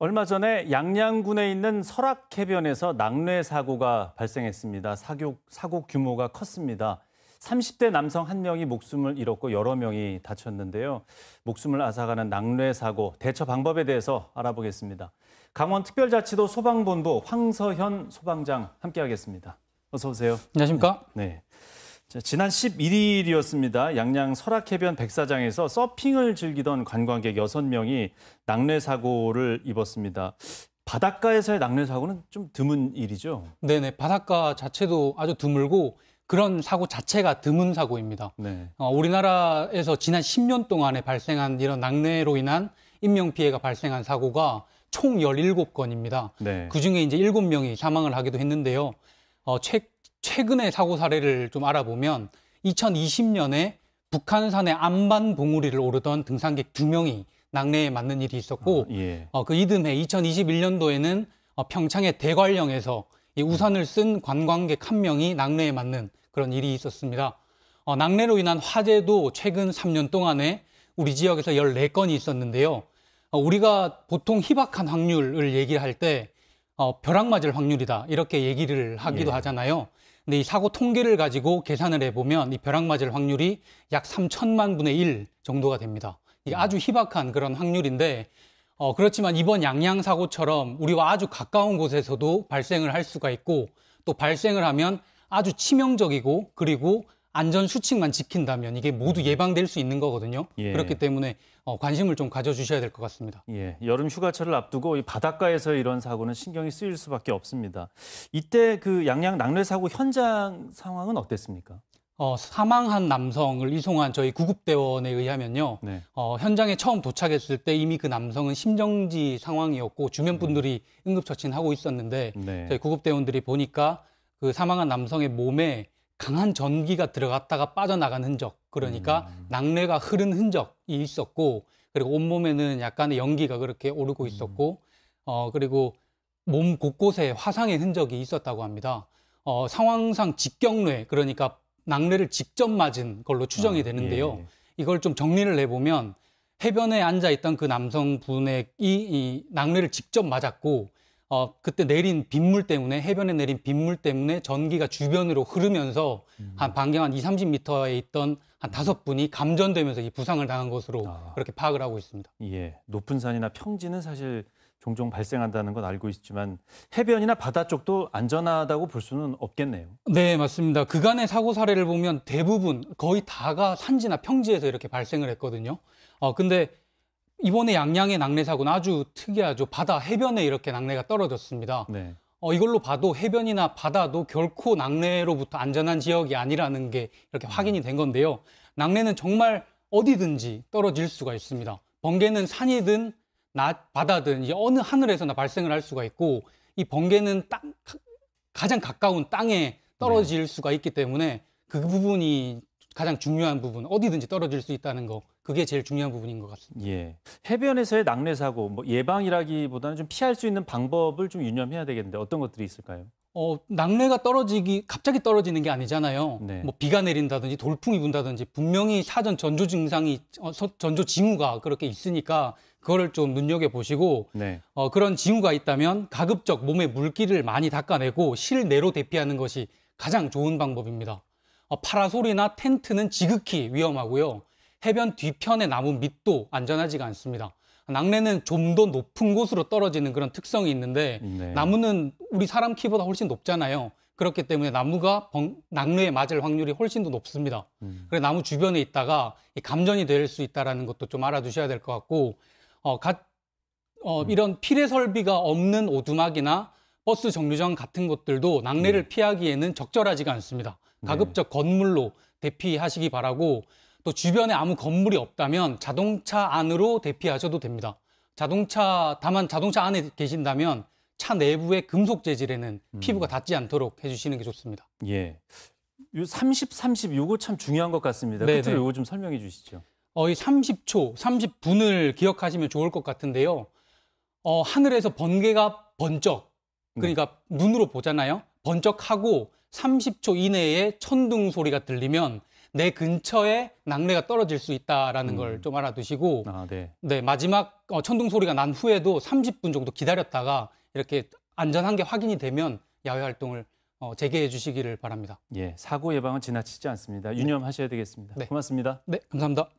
얼마 전에 양양군에 있는 설악해변에서 낙뢰 사고가 발생했습니다. 사교, 사고 규모가 컸습니다. 30대 남성 한 명이 목숨을 잃었고 여러 명이 다쳤는데요. 목숨을 앗아가는 낙뢰 사고 대처 방법에 대해서 알아보겠습니다. 강원특별자치도 소방본부 황서현 소방장 함께하겠습니다. 어서 오세요. 안녕하십니까? 네. 네. 지난 11일이었습니다. 양양 설악해변 백사장에서 서핑을 즐기던 관광객 6명이 낙뢰 사고를 입었습니다. 바닷가에서의 낙뢰 사고는 좀 드문 일이죠? 네네. 바닷가 자체도 아주 드물고 그런 사고 자체가 드문 사고입니다. 네. 어, 우리나라에서 지난 10년 동안에 발생한 이런 낙뢰로 인한 인명피해가 발생한 사고가 총 17건입니다. 네. 그 중에 이제 7명이 사망을 하기도 했는데요. 어, 최, 최근의 사고 사례를 좀 알아보면 2020년에 북한산의 암반 봉우리를 오르던 등산객 두 명이 낙뢰에 맞는 일이 있었고 아, 예. 어, 그 이듬해 2021년도에는 어, 평창의 대관령에서 이 우산을 쓴 관광객 한 명이 낙뢰에 맞는 그런 일이 있었습니다. 어, 낙뢰로 인한 화재도 최근 3년 동안에 우리 지역에서 14건이 있었는데요. 어, 우리가 보통 희박한 확률을 얘기할 때 어, 벼락 맞을 확률이다 이렇게 얘기를 하기도 예. 하잖아요. 근데 이 사고 통계를 가지고 계산을 해보면 이 벼락 맞을 확률이 약 3천만 분의 1 정도가 됩니다. 이게 음. 아주 희박한 그런 확률인데 어, 그렇지만 이번 양양 사고처럼 우리와 아주 가까운 곳에서도 발생을 할 수가 있고 또 발생을 하면 아주 치명적이고 그리고 안전 수칙만 지킨다면 이게 모두 음. 예방될 수 있는 거거든요. 예. 그렇기 때문에 어, 관심을 좀 가져주셔야 될 것 같습니다. 예, 여름 휴가철을 앞두고 이 바닷가에서 이런 사고는 신경이 쓰일 수밖에 없습니다. 이때 그 양양 낙뢰 사고 현장 상황은 어땠습니까? 어, 사망한 남성을 이송한 저희 구급대원에 의하면요. 네. 어, 현장에 처음 도착했을 때 이미 그 남성은 심정지 상황이었고 주변 음. 분들이 응급처치는 하고 있었는데 네. 저희 구급대원들이 보니까 그 사망한 남성의 몸에 강한 전기가 들어갔다가 빠져나간 흔적, 그러니까 음. 낙뢰가 흐른 흔적이 있었고, 그리고 온몸에는 약간의 연기가 그렇게 오르고 음. 있었고, 어, 그리고 몸 곳곳에 화상의 흔적이 있었다고 합니다. 어, 상황상 직경뇌, 그러니까 낙뢰를 직접 맞은 걸로 추정이 아, 되는데요. 아, 예. 이걸 좀 정리를 해보면 해변에 앉아 있던 그 남성분의 이, 이 낙뢰를 직접 맞았고 어, 그때 내린 빗물 때문에 해변에 내린 빗물 때문에 전기가 주변으로 흐르면서 음. 한 반경 한 2, 30m에 있던 한 다섯 분이 감전되면서 이 부상을 당한 것으로 아. 그렇게 파악을 하고 있습니다. 예, 높은 산이나 평지는 사실 종종 발생한다는 건 알고 있지만 해변이나 바다 쪽도 안전하다고 볼 수는 없겠네요. 네, 맞습니다. 그간의 사고 사례를 보면 대부분 거의 다가 산지나 평지에서 이렇게 발생을 했거든요. 어, 근데 이번에 양양의 낙뢰 사고는 아주 특이하죠. 바다 해변에 이렇게 낙뢰가 떨어졌습니다. 네. 어, 이걸로 봐도 해변이나 바다도 결코 낙뢰로부터 안전한 지역이 아니라는 게 이렇게 음. 확인이 된 건데요. 낙뢰는 정말 어디든지 떨어질 수가 있습니다. 번개는 산이든 낮 바다든 이제 어느 하늘에서나 발생을 할 수가 있고 이 번개는 땅 가장 가까운 땅에 떨어질 네. 수가 있기 때문에 그 부분이 가장 중요한 부분 어디든지 떨어질 수 있다는 거 그게 제일 중요한 부분인 것 같습니다. 예. 해변에서의 낙뢰 사고 뭐 예방이라기보다는 좀 피할 수 있는 방법을 좀 유념해야 되겠는데 어떤 것들이 있을까요? 어, 낙뢰가 떨어지기 갑자기 떨어지는 게 아니잖아요. 네. 뭐 비가 내린다든지 돌풍이 분다든지 분명히 사전 전조 증상이 어, 전조 징후가 그렇게 있으니까 그거를 좀 눈여겨 보시고 네. 어, 그런 징후가 있다면 가급적 몸에 물기를 많이 닦아내고 실내로 대피하는 것이 가장 좋은 방법입니다. 어, 파라솔이나 텐트는 지극히 위험하고요. 해변 뒤편에 나무 밑도 안전하지가 않습니다. 낙뢰는 좀 더 높은 곳으로 떨어지는 그런 특성이 있는데 네. 나무는 우리 사람 키보다 훨씬 높잖아요. 그렇기 때문에 나무가 벙, 낙뢰에 맞을 확률이 훨씬 더 높습니다. 음. 그래서 나무 주변에 있다가 감전이 될 수 있다라는 것도 좀 알아두셔야 될 것 같고 어, 가, 어, 음. 이런 피해 설비가 없는 오두막이나 버스 정류장 같은 곳들도 낙뢰를 네. 피하기에는 적절하지가 않습니다. 네. 가급적 건물로 대피하시기 바라고 또 주변에 아무 건물이 없다면 자동차 안으로 대피하셔도 됩니다. 자동차 다만 자동차 안에 계신다면 차 내부의 금속 재질에는 음. 피부가 닿지 않도록 해주시는 게 좋습니다. 예. 요 30, 30 요거 참 중요한 것 같습니다. 네네. 네. 요거 좀 설명해 주시죠. 어, 이 30초, 30분을 기억하시면 좋을 것 같은데요. 어, 하늘에서 번개가 번쩍, 네. 그러니까 네. 눈으로 보잖아요. 번쩍하고 30초 이내에 천둥 소리가 들리면 내 근처에 낙뢰가 떨어질 수 있다라는 음. 걸좀 알아두시고 아, 네. 네. 마지막 어, 천둥 소리가 난 후에도 30분 정도 기다렸다가 이렇게 안전한 게 확인이 되면 야외 활동을 어, 재개해 주시기를 바랍니다. 예, 사고 예방은 지나치지 않습니다. 유념하셔야 되겠습니다. 네. 고맙습니다. 네, 감사합니다.